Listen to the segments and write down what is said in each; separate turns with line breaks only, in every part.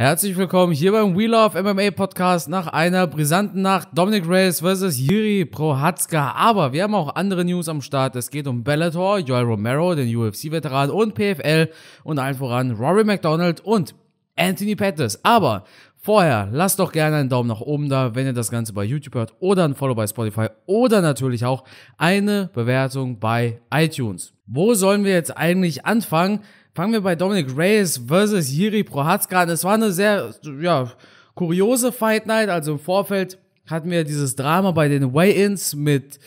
Herzlich willkommen hier beim We Love MMA Podcast nach einer brisanten Nacht. Dominic Reyes vs. Yuri Prohatska. Aber wir haben auch andere News am Start. Es geht um Bellator, Joel Romero, den UFC-Veteran und PFL und allen voran Rory McDonald und Anthony Pettis. Aber Vorher lasst doch gerne einen Daumen nach oben da, wenn ihr das Ganze bei YouTube hört oder ein Follow bei Spotify oder natürlich auch eine Bewertung bei iTunes. Wo sollen wir jetzt eigentlich anfangen? Fangen wir bei Dominic Reyes versus Jiri Prohatska an. Es war eine sehr, ja, kuriose Fight Night. Also im Vorfeld hatten wir dieses Drama bei den Weigh-Ins mit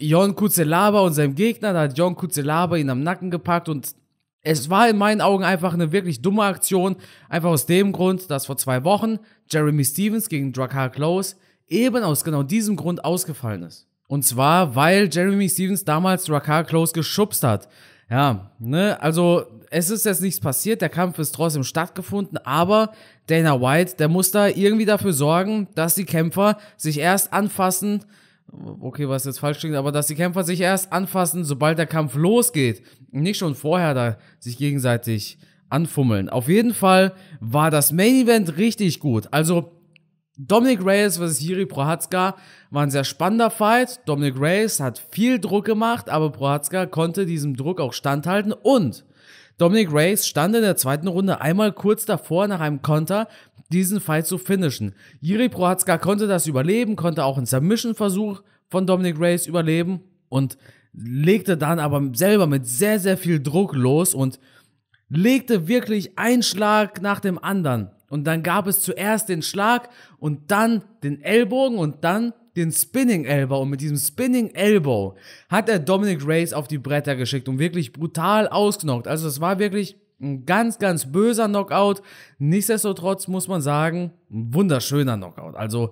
Jon Kuzelaba und seinem Gegner. Da hat Jon Kuzelaba ihn am Nacken gepackt und es war in meinen Augen einfach eine wirklich dumme Aktion. Einfach aus dem Grund, dass vor zwei Wochen Jeremy Stevens gegen Drakkar Close eben aus genau diesem Grund ausgefallen ist. Und zwar, weil Jeremy Stevens damals Drakkar Close geschubst hat. Ja, ne, also es ist jetzt nichts passiert, der Kampf ist trotzdem stattgefunden, aber Dana White, der muss da irgendwie dafür sorgen, dass die Kämpfer sich erst anfassen, okay, was jetzt falsch klingt, aber dass die Kämpfer sich erst anfassen, sobald der Kampf losgeht, nicht schon vorher da sich gegenseitig anfummeln. Auf jeden Fall war das Main Event richtig gut. Also Dominic Reyes vs. Jiri Prohatska war ein sehr spannender Fight. Dominic Reyes hat viel Druck gemacht, aber Prohatska konnte diesem Druck auch standhalten und Dominic Reyes stand in der zweiten Runde einmal kurz davor, nach einem Konter diesen Fight zu finishen. Jiri Prohatska konnte das überleben, konnte auch einen Submission-Versuch von Dominic Reyes überleben und legte dann aber selber mit sehr, sehr viel Druck los und legte wirklich einen Schlag nach dem anderen und dann gab es zuerst den Schlag und dann den Ellbogen und dann den Spinning Elbow. Und mit diesem Spinning Elbow hat er Dominic Reyes auf die Bretter geschickt und wirklich brutal ausgenockt. Also es war wirklich ein ganz, ganz böser Knockout. Nichtsdestotrotz muss man sagen, ein wunderschöner Knockout. Also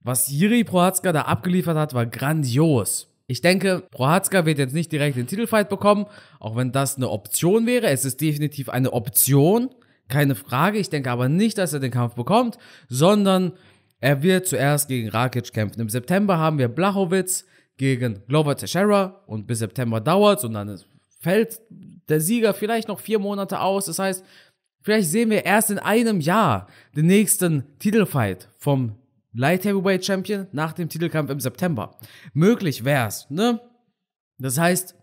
was Jiri Prohatska da abgeliefert hat, war grandios. Ich denke, Prohatska wird jetzt nicht direkt den Titelfight bekommen, auch wenn das eine Option wäre. Es ist definitiv eine Option. Keine Frage, ich denke aber nicht, dass er den Kampf bekommt, sondern er wird zuerst gegen Rakic kämpfen. Im September haben wir Blachowitz gegen Glover Teixeira und bis September dauert und dann fällt der Sieger vielleicht noch vier Monate aus. Das heißt, vielleicht sehen wir erst in einem Jahr den nächsten Titelfight vom Light Heavyweight Champion nach dem Titelkampf im September. Möglich wär's, ne? Das heißt,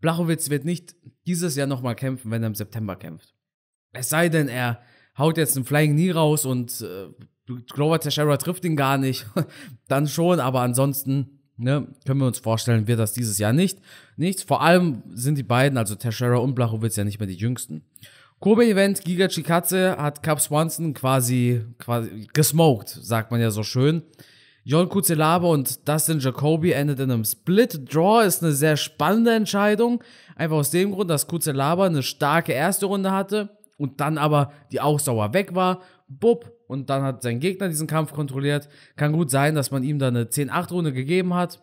Blachowitz wird nicht dieses Jahr nochmal kämpfen, wenn er im September kämpft. Es sei denn, er haut jetzt einen Flying Knee raus und äh, Glover Teixeira trifft ihn gar nicht. Dann schon, aber ansonsten ne, können wir uns vorstellen, wird das dieses Jahr nicht. Nichts. Vor allem sind die beiden, also Teixeira und Blachowitz, ja nicht mehr die jüngsten. Kobe-Event, Giga Chikatze hat Cap Swanson quasi, quasi gesmoked, sagt man ja so schön. John Kuzelaba und Dustin Jacoby endet in einem Split Draw. Ist eine sehr spannende Entscheidung. Einfach aus dem Grund, dass Kuzelaba eine starke erste Runde hatte und dann aber die Ausdauer weg war. Bub. Und dann hat sein Gegner diesen Kampf kontrolliert. Kann gut sein, dass man ihm dann eine 10-8-Runde gegeben hat.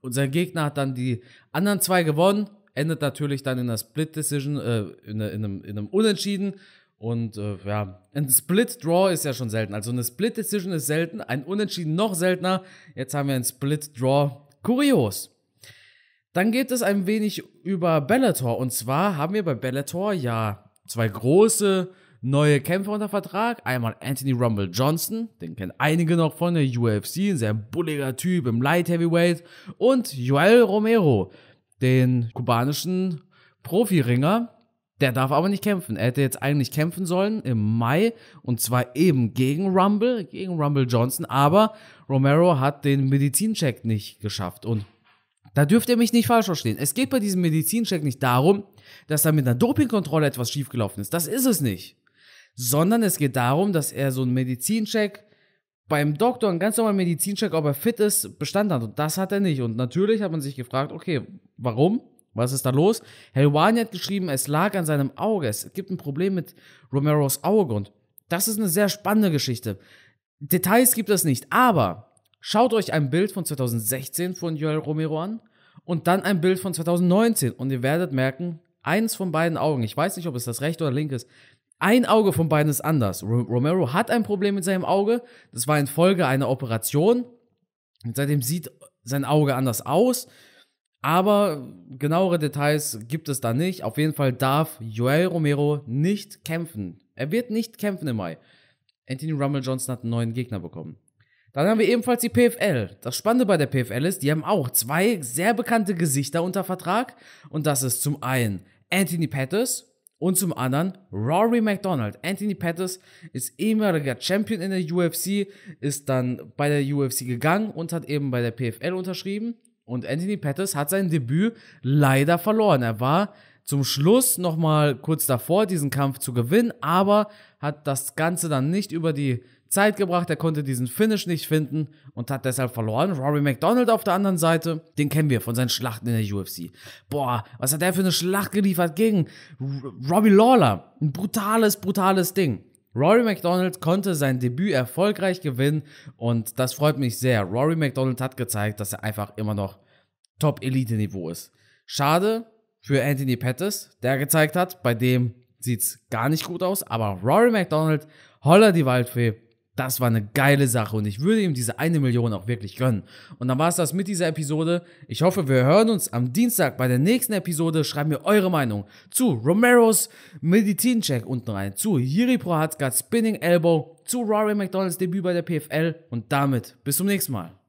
Und sein Gegner hat dann die anderen zwei gewonnen. Endet natürlich dann in einer Split-Decision, äh, in, in, einem, in einem Unentschieden. Und äh, ja, ein Split Draw ist ja schon selten. Also eine Split Decision ist selten, ein Unentschieden noch seltener. Jetzt haben wir einen Split Draw. Kurios. Dann geht es ein wenig über Bellator. Und zwar haben wir bei Bellator ja zwei große neue Kämpfer unter Vertrag. Einmal Anthony Rumble Johnson, den kennen einige noch von der UFC, ein sehr bulliger Typ im Light Heavyweight. Und Joel Romero, den kubanischen Profiringer. Der darf aber nicht kämpfen. Er hätte jetzt eigentlich kämpfen sollen im Mai und zwar eben gegen Rumble, gegen Rumble Johnson, aber Romero hat den Medizincheck nicht geschafft und da dürft ihr mich nicht falsch verstehen. Es geht bei diesem Medizincheck nicht darum, dass da mit einer Dopingkontrolle etwas schiefgelaufen ist. Das ist es nicht. Sondern es geht darum, dass er so einen Medizincheck beim Doktor, einen ganz normalen Medizincheck, ob er fit ist, Bestand hat. Und das hat er nicht. Und natürlich hat man sich gefragt, okay, warum? Was ist da los? Helwani hat geschrieben, es lag an seinem Auge. Es gibt ein Problem mit Romeros Auge. Und das ist eine sehr spannende Geschichte. Details gibt es nicht. Aber Schaut euch ein Bild von 2016 von Joel Romero an und dann ein Bild von 2019 und ihr werdet merken, eins von beiden Augen, ich weiß nicht, ob es das rechte oder linke ist, ein Auge von beiden ist anders. Romero hat ein Problem mit seinem Auge, das war in Folge einer Operation und seitdem sieht sein Auge anders aus, aber genauere Details gibt es da nicht. Auf jeden Fall darf Joel Romero nicht kämpfen. Er wird nicht kämpfen im Mai. Anthony Rummel Johnson hat einen neuen Gegner bekommen. Dann haben wir ebenfalls die PFL. Das Spannende bei der PFL ist, die haben auch zwei sehr bekannte Gesichter unter Vertrag. Und das ist zum einen Anthony Pettis und zum anderen Rory McDonald. Anthony Pettis ist ehemaliger Champion in der UFC, ist dann bei der UFC gegangen und hat eben bei der PFL unterschrieben. Und Anthony Pettis hat sein Debüt leider verloren. Er war zum Schluss nochmal kurz davor, diesen Kampf zu gewinnen, aber hat das Ganze dann nicht über die Zeit gebracht, er konnte diesen Finish nicht finden und hat deshalb verloren. Rory McDonald auf der anderen Seite, den kennen wir von seinen Schlachten in der UFC. Boah, was hat der für eine Schlacht geliefert gegen Robbie Lawler? Ein brutales, brutales Ding. Rory McDonald konnte sein Debüt erfolgreich gewinnen und das freut mich sehr. Rory McDonald hat gezeigt, dass er einfach immer noch Top-Elite-Niveau ist. Schade für Anthony Pettis, der gezeigt hat, bei dem sieht es gar nicht gut aus, aber Rory McDonald, holler die Waldfee, das war eine geile Sache und ich würde ihm diese eine Million auch wirklich gönnen. Und dann war es das mit dieser Episode. Ich hoffe, wir hören uns am Dienstag bei der nächsten Episode. Schreibt mir eure Meinung zu Romeros Medizincheck unten rein, zu Jiri Prohatska's Spinning Elbow, zu Rory McDonalds Debüt bei der PFL und damit bis zum nächsten Mal.